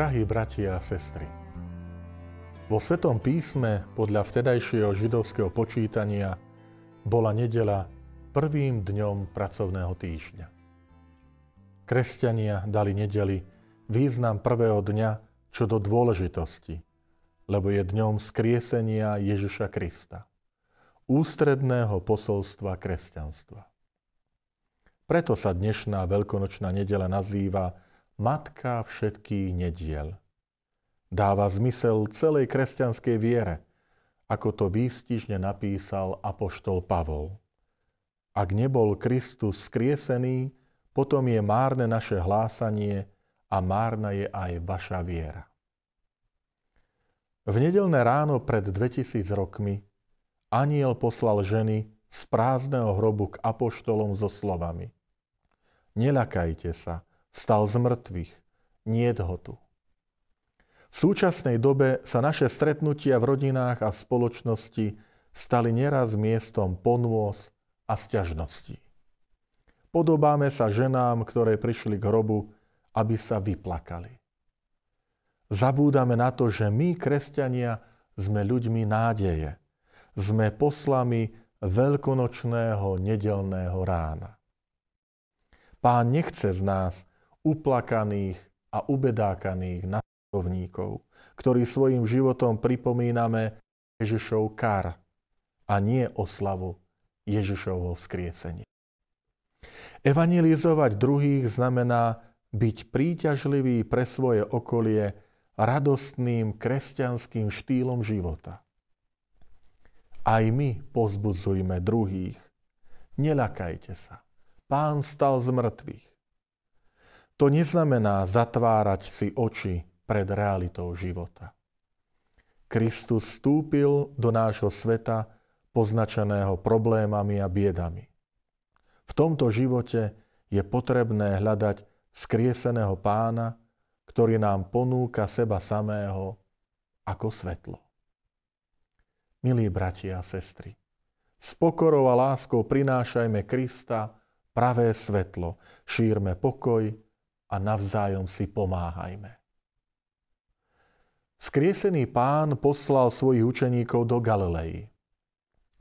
Drahí bratia a sestry, vo Svetom písme podľa vtedajšieho židovského počítania bola nedela prvým dňom pracovného týždňa. Kresťania dali nedeli význam prvého dňa čo do dôležitosti, lebo je dňom skriesenia Ježiša Krista, ústredného posolstva kresťanstva. Preto sa dnešná veľkonočná nedela nazýva matka všetkých nediel. Dáva zmysel celej kresťanskej viere, ako to výstižne napísal apoštol Pavol. Ak nebol Kristus skriesený, potom je márne naše hlásanie a márna je aj vaša viera. V nedelné ráno pred 2000 rokmi aniel poslal ženy z prázdneho hrobu k apoštolom so slovami Neľakajte sa, Stal z mŕtvych. Nie ho tu. V súčasnej dobe sa naše stretnutia v rodinách a v spoločnosti stali neraz miestom ponôs a sťažností. Podobáme sa ženám, ktoré prišli k hrobu, aby sa vyplakali. Zabúdame na to, že my, kresťania, sme ľuďmi nádeje. Sme poslami veľkonočného nedelného rána. Pán nechce z nás uplakaných a ubedákaných nasledovníkov, ktorí svojim životom pripomíname Ježišov kar a nie oslavu Ježišovho vzkriesenia. Evangelizovať druhých znamená byť príťažlivý pre svoje okolie radostným kresťanským štýlom života. Aj my pozbudzujme druhých. Nelakajte sa. Pán stal z mŕtvych to neznamená zatvárať si oči pred realitou života. Kristus vstúpil do nášho sveta poznačeného problémami a biedami. V tomto živote je potrebné hľadať skrieseného pána, ktorý nám ponúka seba samého ako svetlo. Milí bratia a sestry, s pokorou a láskou prinášajme Krista pravé svetlo, šírme pokoj, a navzájom si pomáhajme. Skriesený pán poslal svojich učeníkov do Galilei.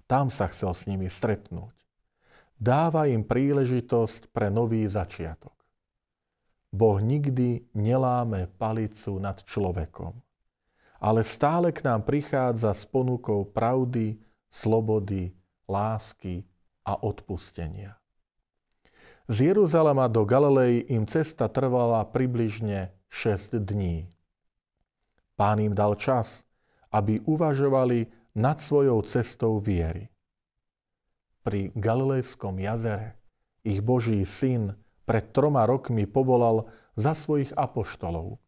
Tam sa chcel s nimi stretnúť. Dáva im príležitosť pre nový začiatok. Boh nikdy neláme palicu nad človekom, ale stále k nám prichádza s ponukou pravdy, slobody, lásky a odpustenia. Z Jeruzalema do Galilei im cesta trvala približne 6 dní. Pán im dal čas, aby uvažovali nad svojou cestou viery. Pri Galilejskom jazere ich Boží syn pred troma rokmi povolal za svojich apoštolov.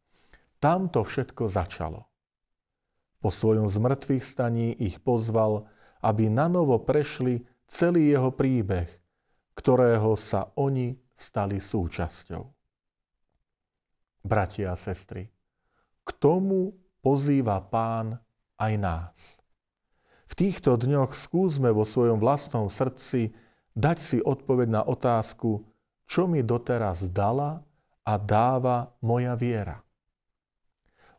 Tam to všetko začalo. Po svojom zmrtvých staní ich pozval, aby na novo prešli celý jeho príbeh ktorého sa oni stali súčasťou. Bratia a sestry, k tomu pozýva pán aj nás. V týchto dňoch skúsme vo svojom vlastnom srdci dať si odpoveď na otázku, čo mi doteraz dala a dáva moja viera.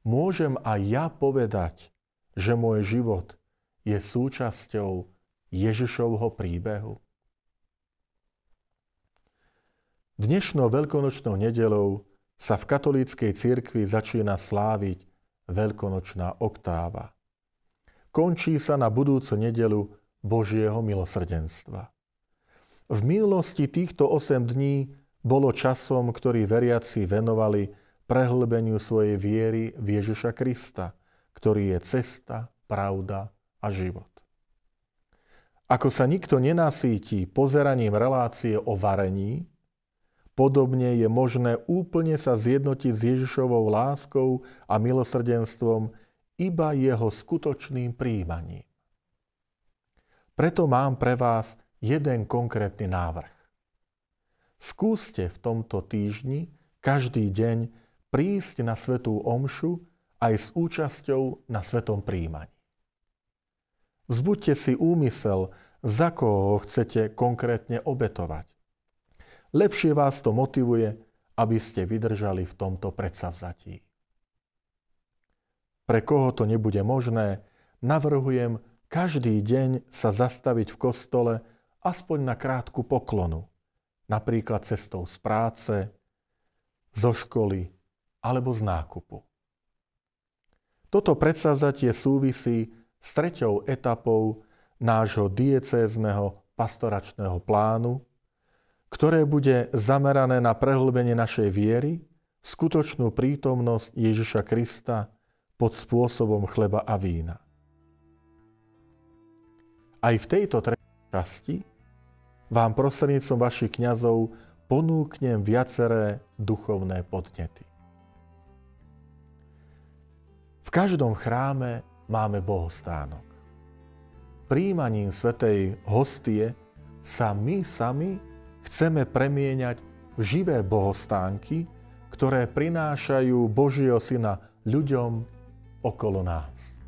Môžem aj ja povedať, že môj život je súčasťou Ježišovho príbehu. Dnešnou veľkonočnou nedelou sa v katolíckej cirkvi začína sláviť veľkonočná oktáva. Končí sa na budúcu nedelu Božieho milosrdenstva. V minulosti týchto 8 dní bolo časom, ktorý veriaci venovali prehlbeniu svojej viery v Ježiša Krista, ktorý je cesta, pravda a život. Ako sa nikto nenasíti pozeraním relácie o varení, Podobne je možné úplne sa zjednotiť s Ježišovou láskou a milosrdenstvom iba jeho skutočným príjmaním. Preto mám pre vás jeden konkrétny návrh. Skúste v tomto týždni každý deň prísť na Svetú Omšu aj s účasťou na Svetom príjmaní. Vzbuďte si úmysel, za koho chcete konkrétne obetovať – lepšie vás to motivuje, aby ste vydržali v tomto predsavzatí. Pre koho to nebude možné, navrhujem každý deň sa zastaviť v kostole aspoň na krátku poklonu, napríklad cestou z práce, zo školy alebo z nákupu. Toto predsavzatie súvisí s treťou etapou nášho diecézneho pastoračného plánu, ktoré bude zamerané na prehlbenie našej viery, skutočnú prítomnosť Ježiša Krista pod spôsobom chleba a vína. Aj v tejto tretej časti vám prostrednícom vašich kňazov ponúknem viaceré duchovné podnety. V každom chráme máme bohostánok. Príjmaním svetej hostie sa my sami chceme premieňať v živé bohostánky, ktoré prinášajú Božieho Syna ľuďom okolo nás.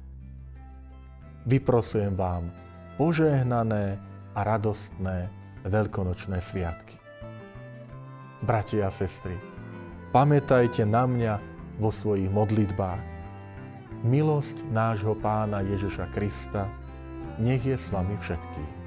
Vyprosujem vám požehnané a radostné veľkonočné sviatky. Bratia a sestry, pamätajte na mňa vo svojich modlitbách. Milosť nášho pána Ježiša Krista nech je s vami všetkým.